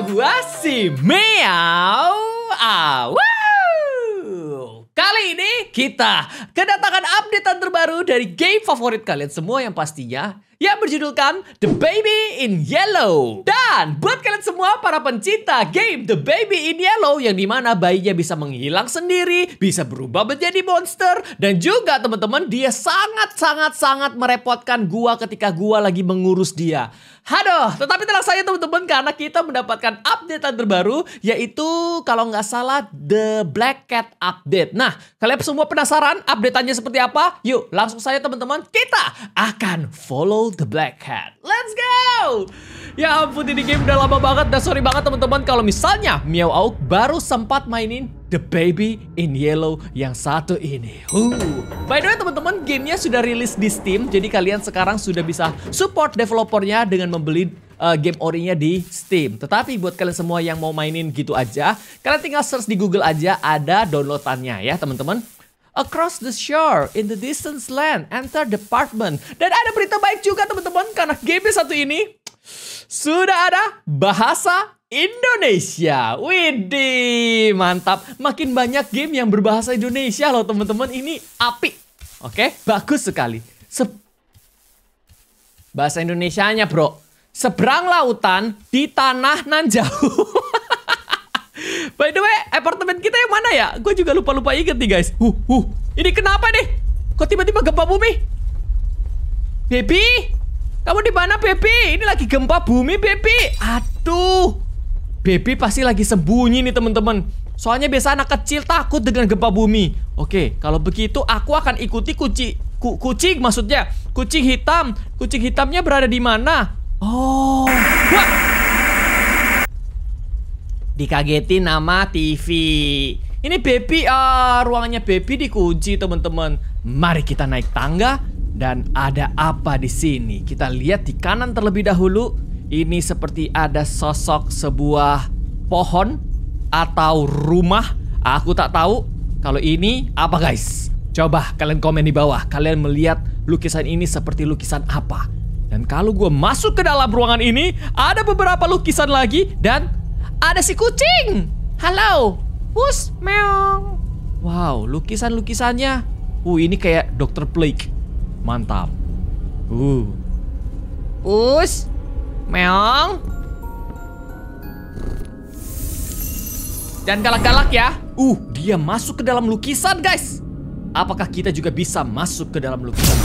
gue gua si Meow Awu. Kali ini kita kedatangan update terbaru dari game favorit kalian semua yang pastinya yang berjudulkan The Baby in Yellow. Dan buat kalian semua para pencinta game The Baby in Yellow yang dimana bayinya bisa menghilang sendiri, bisa berubah menjadi monster, dan juga teman-teman dia sangat-sangat-sangat merepotkan gua ketika gua lagi mengurus dia. Haduh, tetapi tenang saja teman-teman karena kita mendapatkan update terbaru yaitu kalau nggak salah The Black Cat Update. Nah, kalian semua penasaran updateannya seperti apa? Yuk, langsung saja teman-teman kita akan follow the Black Cat. Let's go! Ya ampun, ini game udah lama banget. Dan sorry banget teman-teman kalau misalnya Miao Auk baru sempat mainin The Baby in Yellow yang satu ini. Uh. By the way teman-teman, gamenya sudah rilis di Steam. Jadi kalian sekarang sudah bisa support developernya dengan membeli uh, game orinya di Steam. Tetapi buat kalian semua yang mau mainin gitu aja, kalian tinggal search di Google aja ada downloadannya ya teman-teman across the shore, in the distance land, enter department. Dan ada berita baik juga teman-teman, karena game satu ini sudah ada bahasa Indonesia. Widih, mantap. Makin banyak game yang berbahasa Indonesia loh teman-teman. Ini api. Oke, okay? bagus sekali. Se bahasa Indonesianya, Bro. Seberang lautan di tanah nan jauh. By the way, apartemen kita yang mana ya? Gue juga lupa-lupa inget nih guys. Huh, huh. Ini kenapa nih? Kok tiba-tiba gempa bumi? Baby, kamu di mana Baby? Ini lagi gempa bumi Baby. Aduh, Baby pasti lagi sembunyi nih teman-teman. Soalnya biasa anak kecil takut dengan gempa bumi. Oke, kalau begitu aku akan ikuti kucing, ku, kucing maksudnya kucing hitam. Kucing hitamnya berada di mana? Oh, wah dikagetin nama TV. Ini baby ah, ruangannya baby dikunci teman-teman. Mari kita naik tangga dan ada apa di sini? Kita lihat di kanan terlebih dahulu. Ini seperti ada sosok sebuah pohon atau rumah. Aku tak tahu kalau ini apa guys. Coba kalian komen di bawah. Kalian melihat lukisan ini seperti lukisan apa? Dan kalau gue masuk ke dalam ruangan ini, ada beberapa lukisan lagi dan ada si kucing. Halo. Bus. Meong. Wow, lukisan-lukisannya. Uh, ini kayak Dr. Blake. Mantap. Uh. Bus. Meong. Dan galak-galak ya. Uh, dia masuk ke dalam lukisan, guys. Apakah kita juga bisa masuk ke dalam lukisan?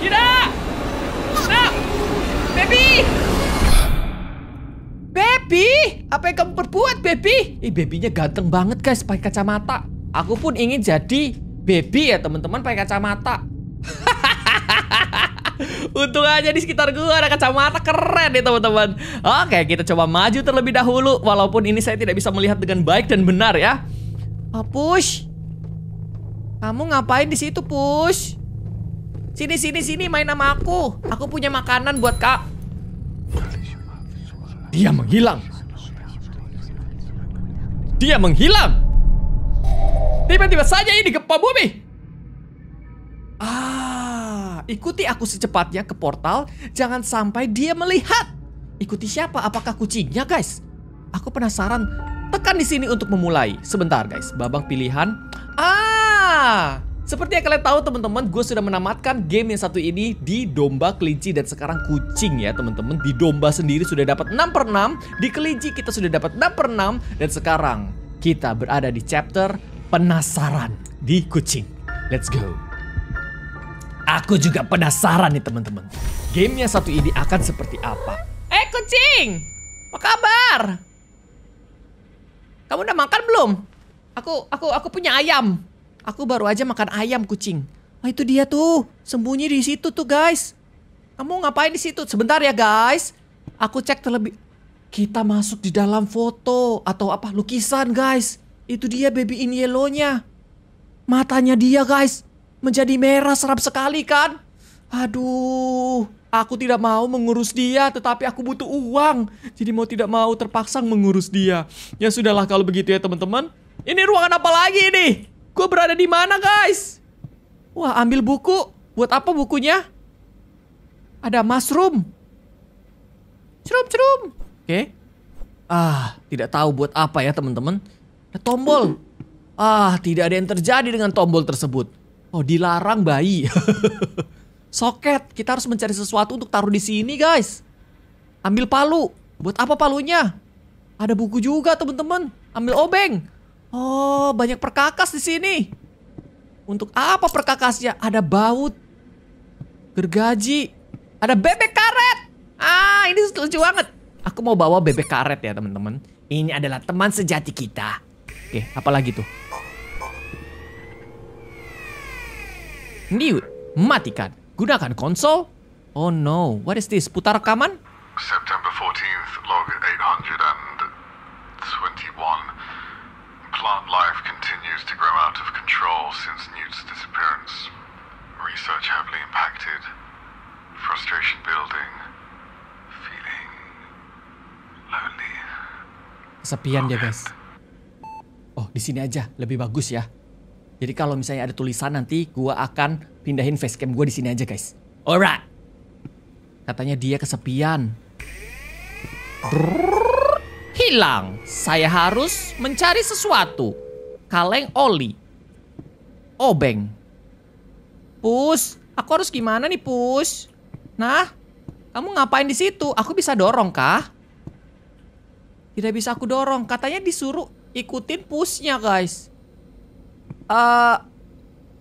Tidak! Baby! Baby! Apa yang kamu perbuat, Baby? Ih, babynya ganteng banget, guys, pakai kacamata. Aku pun ingin jadi baby ya, teman-teman, pakai kacamata. Untung aja di sekitar gua ada kacamata keren nih, teman-teman. Oke, kita coba maju terlebih dahulu walaupun ini saya tidak bisa melihat dengan baik dan benar ya. Oh, push. Kamu ngapain di situ, Push? Sini, sini, sini main sama aku. Aku punya makanan buat kak. Dia menghilang. Dia menghilang. Tiba-tiba saja ini gempa bumi. Ah, ikuti aku secepatnya ke portal. Jangan sampai dia melihat. Ikuti siapa? Apakah kucingnya, guys? Aku penasaran. Tekan di sini untuk memulai. Sebentar, guys. Babang pilihan. Ah, seperti yang kalian tahu teman-teman, gue sudah menamatkan game yang satu ini di domba kelinci dan sekarang kucing ya teman-teman. Di domba sendiri sudah dapat 6 per 6, di kelinci kita sudah dapat 6 per 6, dan sekarang kita berada di chapter penasaran di kucing. Let's go. Aku juga penasaran nih teman-teman. Game yang satu ini akan seperti apa? Eh kucing, apa kabar? Kamu udah makan belum? Aku, aku, aku punya ayam. Aku baru aja makan ayam kucing. Wah itu dia tuh, sembunyi di situ tuh guys. Kamu ngapain di situ? Sebentar ya guys. Aku cek terlebih. Kita masuk di dalam foto atau apa lukisan guys. Itu dia baby in yellow Matanya dia guys. Menjadi merah seram sekali kan. Aduh, aku tidak mau mengurus dia, tetapi aku butuh uang. Jadi mau tidak mau terpaksa mengurus dia. Ya sudahlah kalau begitu ya teman-teman. Ini ruangan apa lagi ini? Gue berada di mana, guys? Wah, ambil buku. Buat apa bukunya? Ada mushroom. Cerum, cerum. Oke. Okay. Ah, tidak tahu buat apa ya, teman-teman. Ada tombol. Ah, tidak ada yang terjadi dengan tombol tersebut. Oh, dilarang bayi. Soket. Kita harus mencari sesuatu untuk taruh di sini, guys. Ambil palu. Buat apa palunya? Ada buku juga, teman-teman. Ambil obeng. Oh, banyak perkakas di sini. Untuk apa perkakasnya? Ada baut, gergaji, ada bebek karet. Ah, ini lucu banget. Aku mau bawa bebek karet ya, teman-teman. Ini adalah teman sejati kita. Oke, apalagi tuh? Mute, matikan. Gunakan konsol. Oh no, what is this? Putar rekaman? September 14th, log 800 and kesepian dia guys. Oh di sini aja lebih bagus ya. Jadi kalau misalnya ada tulisan nanti gue akan pindahin facecam gue di sini aja guys. Alright. Katanya dia kesepian. Hilang. Saya harus mencari sesuatu. Kaleng oli. Obeng. Pus, aku harus gimana nih Pus? Nah, kamu ngapain di situ? Aku bisa dorong kah? Tidak bisa aku dorong. Katanya disuruh ikutin pushnya guys. uh,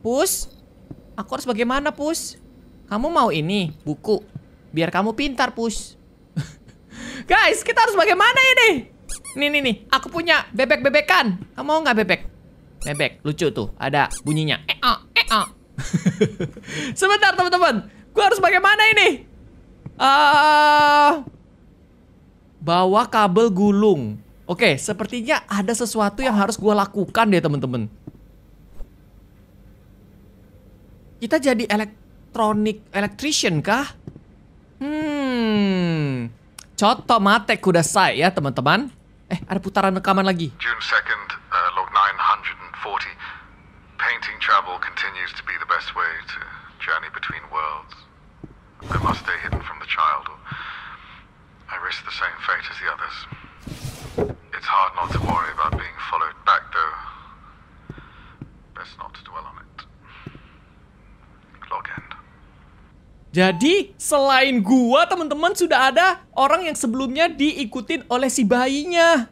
push. Aku harus bagaimana push? Kamu mau ini buku? Biar kamu pintar push. guys, kita harus bagaimana ini? Nih nih nih, aku punya bebek-bebekan. Kamu mau nggak bebek? Bebek, lucu tuh. Ada bunyinya. Eh -a, ah, eh -a. Ah. Sebentar teman-teman, gue harus bagaimana ini? Uh bawa kabel gulung. Oke, sepertinya ada sesuatu yang harus gue lakukan deh temen-temen. Kita jadi elektronik electrician kah? Hmm, coto mate saya ya teman-teman. Eh, ada putaran rekaman lagi. June uh, same fate as the others. It's hard not to worry about being followed back, though. Best not to dwell on it. Jadi, selain gua, teman-teman sudah ada orang yang sebelumnya diikutin oleh si bayinya.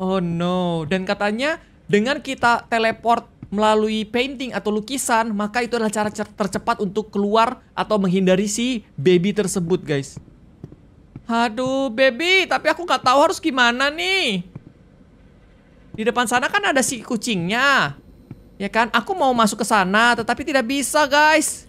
Oh no, dan katanya dengan kita teleport melalui painting atau lukisan, maka itu adalah cara tercepat untuk keluar atau menghindari si baby tersebut, guys. Aduh, baby, tapi aku nggak tahu harus gimana nih. Di depan sana kan ada si kucingnya. Ya kan? Aku mau masuk ke sana, tetapi tidak bisa, guys.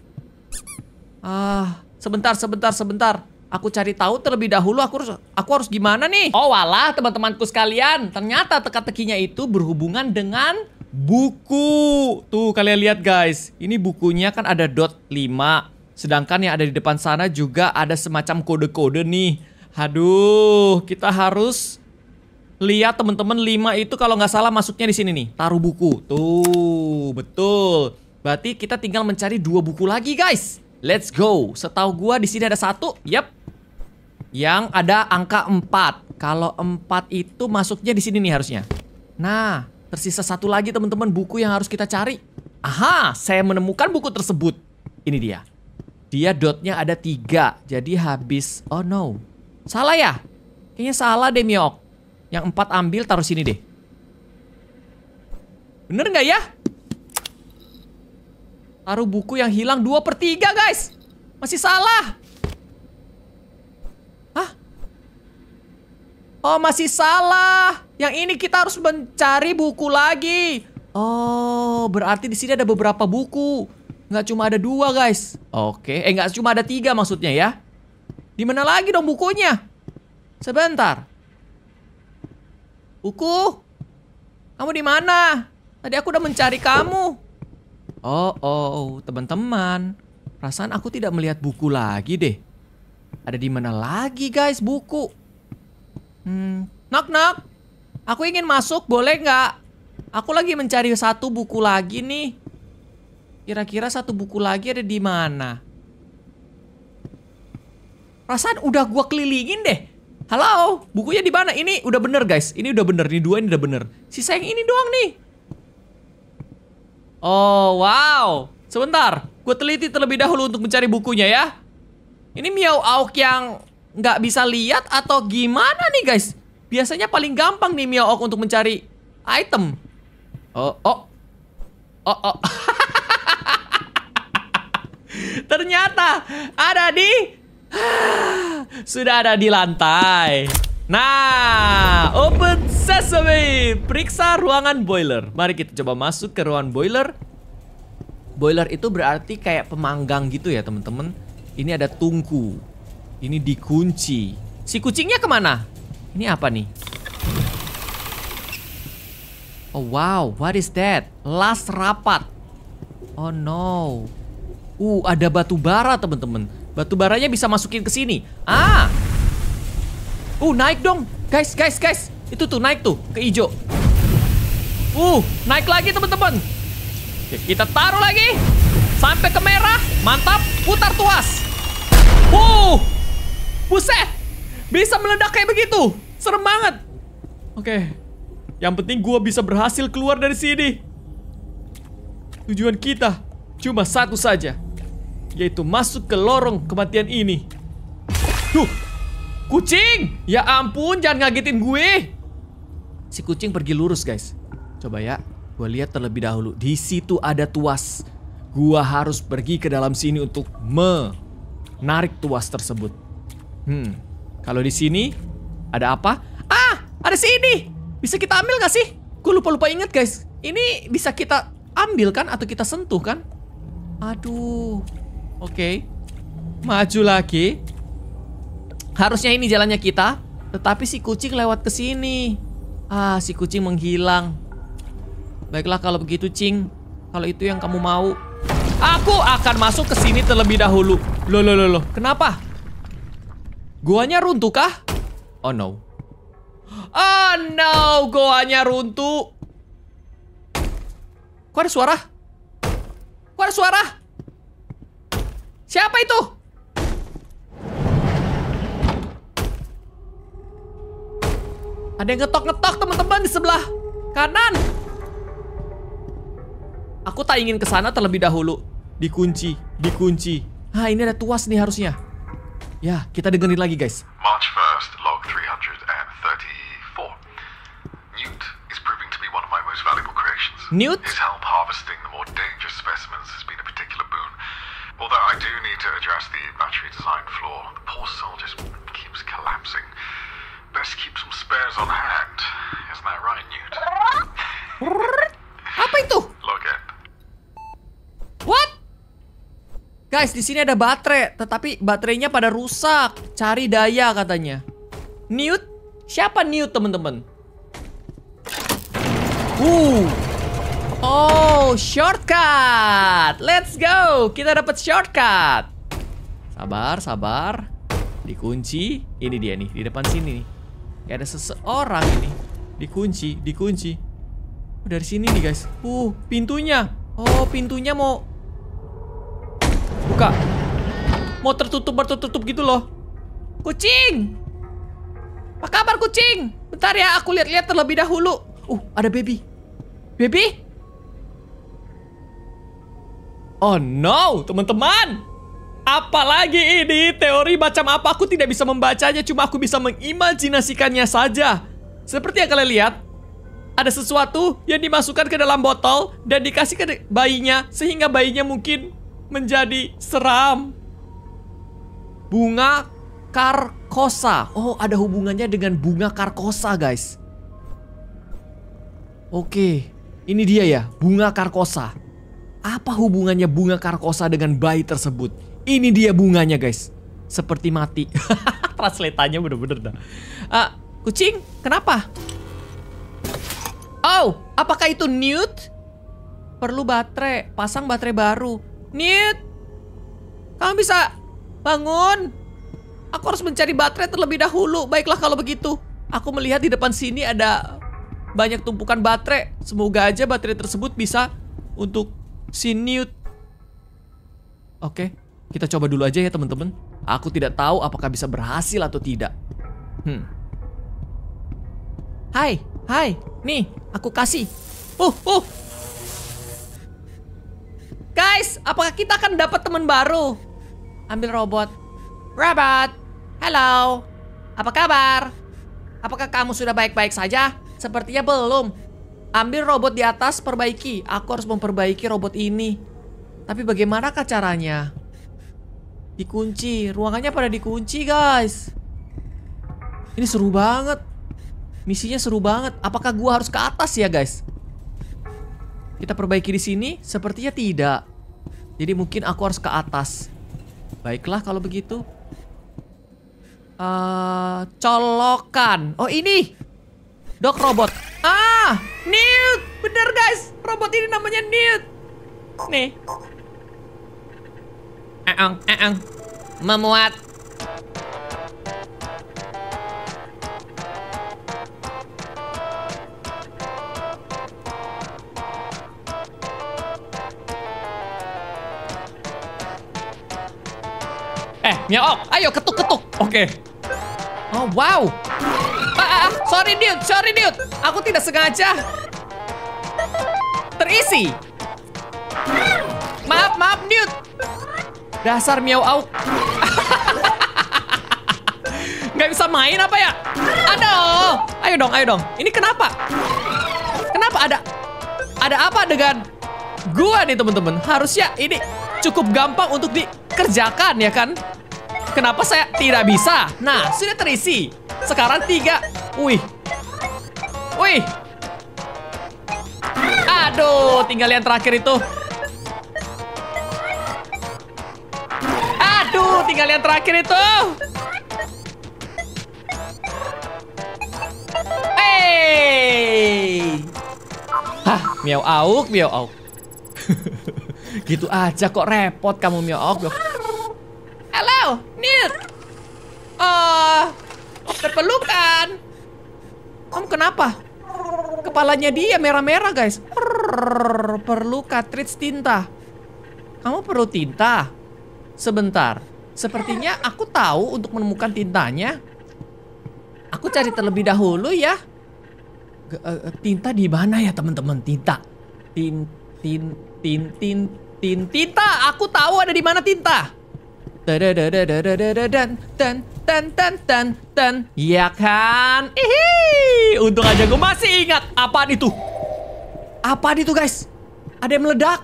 Ah, sebentar, sebentar, sebentar. Aku cari tahu terlebih dahulu aku harus aku harus gimana nih? Oh, walah teman-temanku sekalian, ternyata teka-tekinya itu berhubungan dengan buku. Tuh, kalian lihat guys. Ini bukunya kan ada dot 5 Sedangkan yang ada di depan sana juga ada semacam kode-kode nih. Aduh, kita harus lihat teman-teman lima itu kalau nggak salah masuknya di sini nih. Taruh buku. Tuh, betul. Berarti kita tinggal mencari dua buku lagi, guys. Let's go. Setahu gua di sini ada satu. yep, Yang ada angka 4. Kalau 4 itu masuknya di sini nih harusnya. Nah, tersisa satu lagi teman-teman buku yang harus kita cari. Aha, saya menemukan buku tersebut. Ini dia. Dia dotnya ada tiga. Jadi habis... Oh no. Salah ya? Kayaknya salah deh Miok. Yang empat ambil taruh sini deh. Bener nggak ya? Taruh buku yang hilang dua per tiga guys. Masih salah. Hah? Oh masih salah. Yang ini kita harus mencari buku lagi. Oh berarti di sini ada beberapa buku. Nggak cuma ada dua guys Oke Eh nggak cuma ada tiga maksudnya ya Di mana lagi dong bukunya Sebentar Buku Kamu di mana? Tadi aku udah mencari kamu Oh oh teman-teman Perasaan aku tidak melihat buku lagi deh Ada di mana lagi guys buku Hmm Knock knock Aku ingin masuk boleh nggak? Aku lagi mencari satu buku lagi nih Kira-kira satu buku lagi ada di mana? Perasaan udah gua kelilingin deh. Halo, bukunya di mana? Ini udah bener guys. Ini udah bener. Ini dua ini udah bener. Sisa yang ini doang nih. Oh wow. Sebentar, gue teliti terlebih dahulu untuk mencari bukunya ya. Ini Miao auk yang nggak bisa lihat atau gimana nih guys? Biasanya paling gampang nih Miao auk untuk mencari item. Oh, oh, oh, oh. Ternyata ada di... Sudah ada di lantai. Nah, open sesame. Periksa ruangan boiler. Mari kita coba masuk ke ruangan boiler. Boiler itu berarti kayak pemanggang gitu ya teman-teman. Ini ada tungku. Ini dikunci. Si kucingnya kemana? Ini apa nih? Oh wow, what is that? Last rapat. Oh no. Uh, ada batu bara, teman-teman. Batu baranya bisa masukin ke sini. Ah. Uh, naik dong. Guys, guys, guys. Itu tuh naik tuh ke ijo. Uh, naik lagi, teman-teman. Oke, kita taruh lagi. Sampai ke merah. Mantap. Putar tuas. Uh. Buset. Bisa meledak kayak begitu. Serem banget. Oke. Yang penting gua bisa berhasil keluar dari sini. Tujuan kita cuma satu saja. Yaitu masuk ke lorong kematian ini Duh Kucing Ya ampun jangan ngagetin gue Si kucing pergi lurus guys Coba ya Gue lihat terlebih dahulu Di situ ada tuas gue harus pergi ke dalam sini untuk menarik tuas tersebut Hmm Kalau di sini Ada apa? Ah! Ada sini. Bisa kita ambil gak sih? Gue lupa-lupa inget guys Ini bisa kita ambil kan? Atau kita sentuh kan? Aduh Oke. Okay. Maju lagi. Harusnya ini jalannya kita, tetapi si kucing lewat ke sini. Ah, si kucing menghilang. Baiklah kalau begitu, Cing. Kalau itu yang kamu mau, aku akan masuk ke sini terlebih dahulu. Loh, loh, loh, loh. Kenapa? Guanya runtuh kah? Oh no. Oh no, guanya runtuh. Kok ada suara? Kok ada suara? Siapa itu? Ada yang ngetok-ngetok teman-teman di sebelah kanan. Aku tak ingin ke sana terlebih dahulu. Dikunci, dikunci. Ah, ini ada tuas nih harusnya. Ya, kita dengerin lagi, guys. March 1st, log 334. Newt is proving to be one of my most valuable creations. Newt? His side floor. The poor soul just keeps collapsing. Best keep some spares on hand. Isn't that right, Newt? Apa itu? Look at. What? Guys, di sini ada baterai, tetapi baterainya pada rusak. Cari daya katanya. Newt? Siapa Newt, teman-teman? Uh. Oh, shortcut. Let's go. Kita dapat shortcut. Sabar, sabar. Dikunci. Ini dia nih, di depan sini nih. Gak ada seseorang ini. Dikunci, dikunci. Oh, dari sini nih, guys. Uh, pintunya. Oh, pintunya mau buka. Mau tertutup tertutup gitu loh. Kucing. Apa kabar kucing? Bentar ya, aku lihat-lihat terlebih dahulu. Uh, ada baby. Baby? Oh no, teman-teman. Apalagi ini, teori macam apa aku tidak bisa membacanya, cuma aku bisa mengimajinasikannya saja. Seperti yang kalian lihat, ada sesuatu yang dimasukkan ke dalam botol dan dikasih ke bayinya sehingga bayinya mungkin menjadi seram. Bunga karkosa. Oh, ada hubungannya dengan bunga karkosa, guys. Oke, ini dia ya, bunga karkosa. Apa hubungannya bunga karkosa dengan bayi tersebut? Ini dia bunganya guys. Seperti mati. Translatannya bener-bener dah. Uh, kucing, kenapa? Oh, apakah itu Newt? Perlu baterai. Pasang baterai baru. Newt! Kamu bisa bangun. Aku harus mencari baterai terlebih dahulu. Baiklah kalau begitu. Aku melihat di depan sini ada banyak tumpukan baterai. Semoga aja baterai tersebut bisa untuk si Newt. Oke. Okay. Kita coba dulu aja ya teman-teman. Aku tidak tahu apakah bisa berhasil atau tidak. Hmm. Hai, hai. Nih, aku kasih. Uh, uh. Guys, apakah kita akan dapat teman baru? Ambil robot. Robot. hello, Apa kabar? Apakah kamu sudah baik-baik saja? Sepertinya belum. Ambil robot di atas, perbaiki. Aku harus memperbaiki robot ini. Tapi bagaimanakah caranya? Dikunci. Ruangannya pada dikunci, guys. Ini seru banget. Misinya seru banget. Apakah gua harus ke atas ya, guys? Kita perbaiki di sini. Sepertinya tidak. Jadi mungkin aku harus ke atas. Baiklah kalau begitu. Uh, colokan. Oh, ini. Dok robot. Ah, Newt. Bener, guys. Robot ini namanya Newt. Nih. Eang, eang. Memuat. Eh, Miaok, oh, ayo ketuk-ketuk. Oke. Okay. Oh, wow. Ah, ah, ah, sorry, dude. Sorry, dude. Aku tidak sengaja. Terisi. Dasar miau au. Gak bisa main apa ya? Aduh. Ayo dong, ayo dong. Ini kenapa? Kenapa ada ada apa dengan gua nih teman-teman? Harusnya ini cukup gampang untuk dikerjakan ya kan? Kenapa saya tidak bisa? Nah, sudah terisi. Sekarang tiga. Wih. Wih. Aduh, tinggal yang terakhir itu. tinggal yang terakhir itu. Hey. Hah, miau auk, miau auk. gitu aja kok repot kamu miau auk. Hello, Nir. Oh, terpelukan. Om kenapa? Kepalanya dia merah-merah, guys. Perlu cartridge tinta. Kamu perlu tinta? Sebentar. Sepertinya aku tahu untuk menemukan tintanya. Aku cari terlebih dahulu ya. Eh, eh, tinta di mana ya teman-teman? Tinta. Tin tin tin tin tin tinta. Aku tahu ada di mana tinta. Dan dan dan dan dan dan. Ya kan? Ihi. Untung aja gue masih ingat apa itu. Apa itu guys? Ada yang meledak.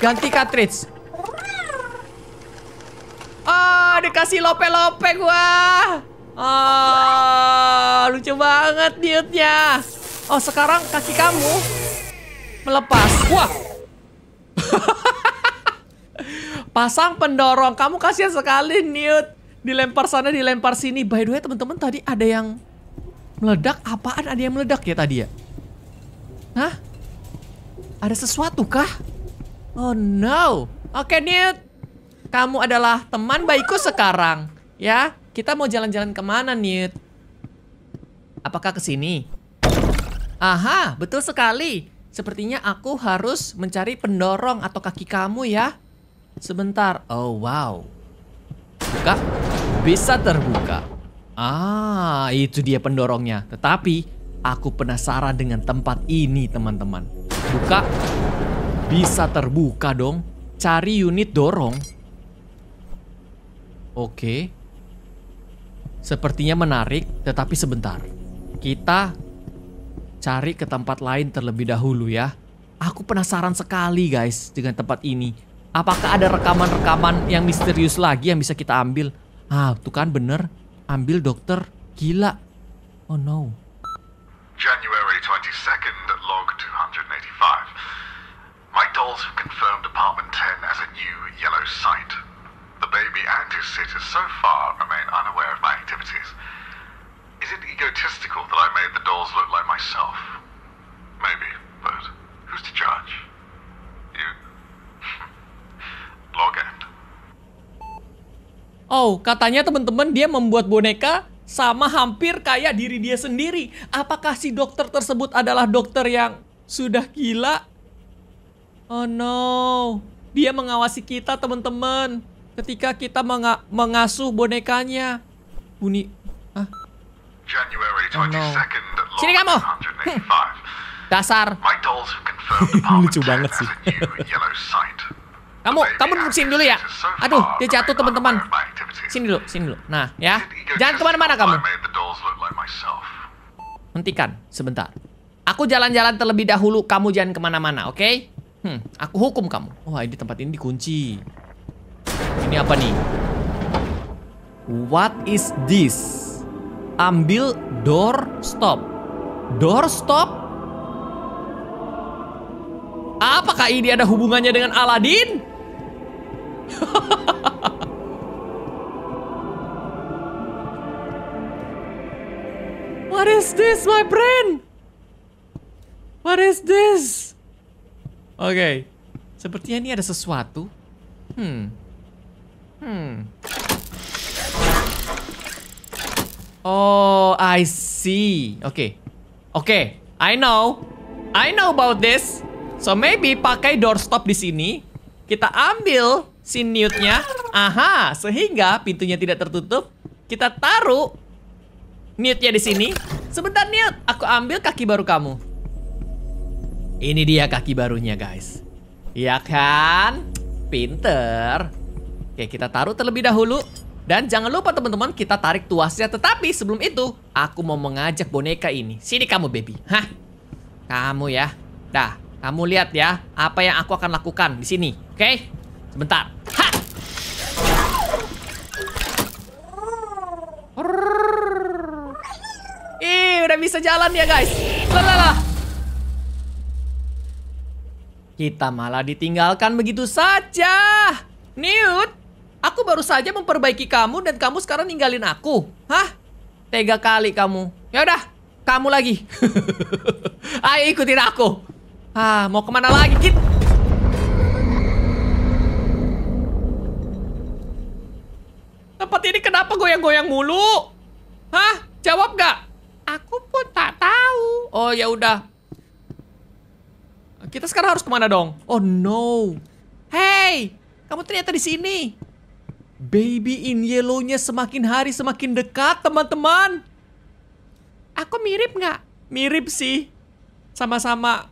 Ganti cartridge. Oh, dikasih lope-lope gua. Oh, lucu banget niatnya. Oh, sekarang kaki kamu melepas. Wah. Pasang pendorong. Kamu kasihan sekali, Newt. Dilempar sana, dilempar sini. By the way, teman-teman, tadi ada yang meledak. Apaan ada yang meledak ya tadi ya? Hah? Ada sesuatu kah? Oh no. Oke, okay, Newt. Kamu adalah teman baikku sekarang. Ya, kita mau jalan-jalan kemana, Newt? Apakah ke sini? Aha, betul sekali. Sepertinya aku harus mencari pendorong atau kaki kamu ya. Sebentar. Oh, wow. Buka. Bisa terbuka. Ah, itu dia pendorongnya. Tetapi, aku penasaran dengan tempat ini, teman-teman. Buka. Bisa terbuka dong. Cari unit dorong. Oke. Sepertinya menarik, tetapi sebentar. Kita cari ke tempat lain terlebih dahulu ya. Aku penasaran sekali guys dengan tempat ini. Apakah ada rekaman-rekaman yang misterius lagi yang bisa kita ambil? Ah, tuh kan bener. Ambil dokter. Gila. Oh no. January 22nd logged Wow, katanya teman-teman dia membuat boneka sama hampir kayak diri dia sendiri. Apakah si dokter tersebut adalah dokter yang sudah gila? Oh no, dia mengawasi kita teman-teman ketika kita menga mengasuh bonekanya. Bunyi, ah. oh, no. Sini kamu. Dasar. Lucu banget sih. Kamu, kamu duduk sini dulu ya. Aduh, dia jatuh teman-teman. Sini dulu, sini dulu. Nah, ya. Jangan kemana-mana kamu. Hentikan, sebentar. Aku jalan-jalan terlebih dahulu. Kamu jangan kemana-mana, oke? Okay? Hmm, aku hukum kamu. Wah, oh, ini tempat ini dikunci. Ini apa nih? What is this? Ambil door stop. Door stop? Apakah ini ada hubungannya dengan Aladin? What is this, my friend? What is this? Oke. Okay. Sepertinya ini ada sesuatu. Hmm. Hmm. Oh, I see. Oke. Okay. Oke, okay. I know. I know about this. So maybe pakai doorstop di sini, kita ambil si newtnya. Aha, sehingga pintunya tidak tertutup. Kita taruh newtnya di sini. Sebentar newt, aku ambil kaki baru kamu. Ini dia kaki barunya guys. Ya kan? Pinter. Oke, kita taruh terlebih dahulu. Dan jangan lupa teman-teman kita tarik tuasnya. Tetapi sebelum itu, aku mau mengajak boneka ini. Sini kamu baby. Hah? Kamu ya. Dah, kamu lihat ya apa yang aku akan lakukan di sini. Oke? Okay? Sebentar. Ha! Ih, udah bisa jalan ya guys. lala Kita malah ditinggalkan begitu saja. Newt, aku baru saja memperbaiki kamu dan kamu sekarang ninggalin aku. Hah? Tega kali kamu. Ya udah, kamu lagi. Ayo ikutin aku. Ah, mau kemana lagi? Kita Tempat ini kenapa goyang-goyang mulu? Hah? Jawab gak? Aku pun tak tahu. Oh ya udah. Kita sekarang harus kemana dong? Oh no. Hey, kamu ternyata di sini. Baby in yellownya semakin hari semakin dekat, teman-teman. Aku mirip nggak? Mirip sih. Sama-sama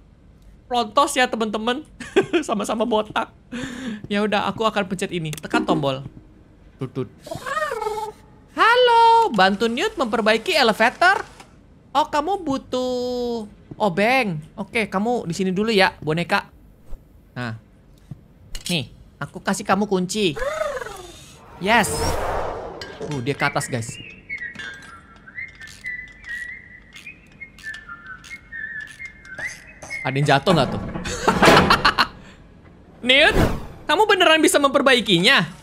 plontos ya, teman-teman. Sama-sama botak. ya udah, aku akan pencet ini. Tekan tombol. Tutut. Halo, bantu Newt memperbaiki elevator. Oh, kamu butuh obeng. Oke, kamu di sini dulu ya, boneka. Nah. Nih, aku kasih kamu kunci. Yes. Uh, dia ke atas, guys. Ada yang jatuh nggak tuh? Newt, kamu beneran bisa memperbaikinya?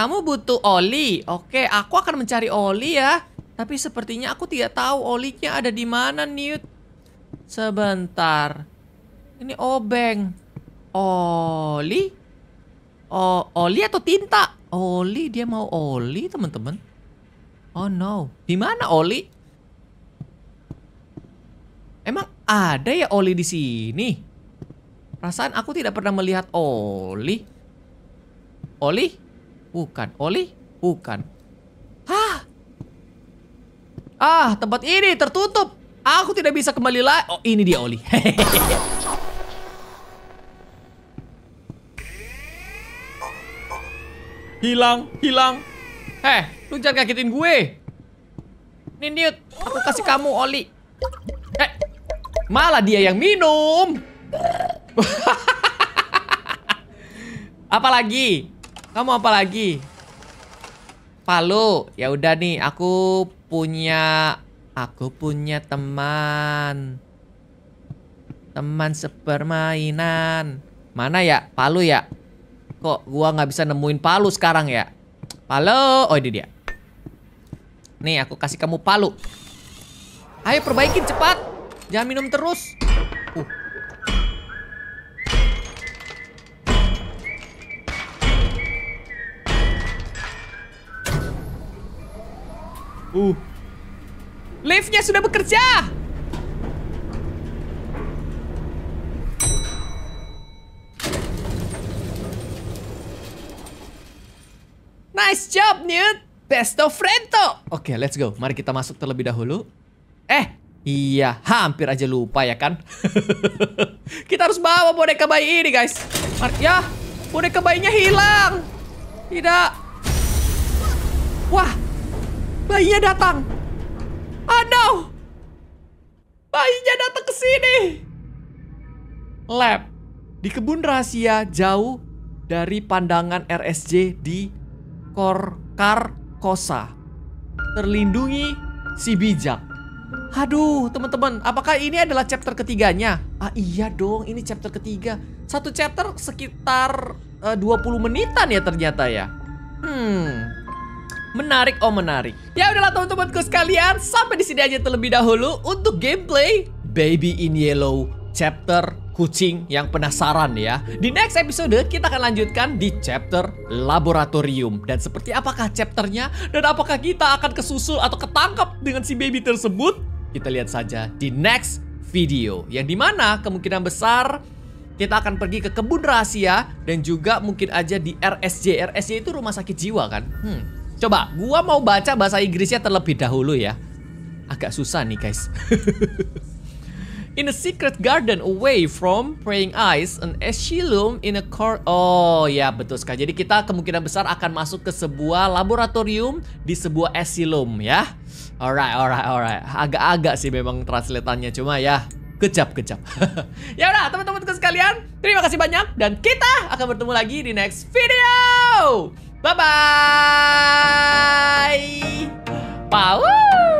Kamu butuh oli. Oke, aku akan mencari oli ya. Tapi sepertinya aku tidak tahu olinya ada di mana, Newt. Sebentar. Ini obeng. Oli? Oh, oli atau tinta? Oli, dia mau oli, teman-teman. Oh no. Di mana oli? Emang ada ya oli di sini? Perasaan aku tidak pernah melihat oli. Oli? Bukan. Oli? Bukan. Hah? Ah, tempat ini tertutup. Aku tidak bisa kembali lagi. Oh, ini dia Oli. hilang, hilang. Heh, lu jangan kagetin gue. Niniut, aku kasih kamu Oli. Eh, malah dia yang minum. Apalagi? Kamu apa lagi? Palu. Ya udah nih, aku punya aku punya teman. Teman sepermainan. Mana ya? Palu ya? Kok gua nggak bisa nemuin Palu sekarang ya? Palu. Oh, ini dia. Nih, aku kasih kamu Palu. Ayo perbaikin cepat. Jangan minum terus. Uh. Liftnya sudah bekerja. Nice job, Newt. Best of Frento. Oke, okay, let's go. Mari kita masuk terlebih dahulu. Eh, iya, hampir aja lupa ya kan? kita harus bawa boneka bayi ini, guys. Mar ya, boneka bayinya hilang. Tidak. Wah, Bayinya datang. Oh no! Bayinya datang ke sini. Lab di kebun rahasia jauh dari pandangan RSJ di Korkar Kosa. Terlindungi si bijak. Aduh, teman-teman, apakah ini adalah chapter ketiganya? Ah iya dong, ini chapter ketiga. Satu chapter sekitar eh, uh, 20 menitan ya ternyata ya. Hmm, Menarik oh menarik. Ya udahlah teman-temanku sekalian, sampai di sini aja terlebih dahulu untuk gameplay Baby in Yellow chapter kucing yang penasaran ya. Di next episode kita akan lanjutkan di chapter laboratorium dan seperti apakah chapternya dan apakah kita akan kesusul atau ketangkap dengan si baby tersebut? Kita lihat saja di next video yang dimana kemungkinan besar kita akan pergi ke kebun rahasia dan juga mungkin aja di RSJ. RSJ itu rumah sakit jiwa kan? Hmm, Coba, gua mau baca bahasa Inggrisnya terlebih dahulu ya. Agak susah nih guys. in a secret garden away from praying eyes, an asylum in a court. Oh ya betul sekali. Jadi kita kemungkinan besar akan masuk ke sebuah laboratorium di sebuah asylum ya. Alright, alright, alright. Agak-agak sih memang translatannya cuma ya kejap kejap. ya udah teman teman sekalian, terima kasih banyak dan kita akan bertemu lagi di next video. Bye-bye! Power!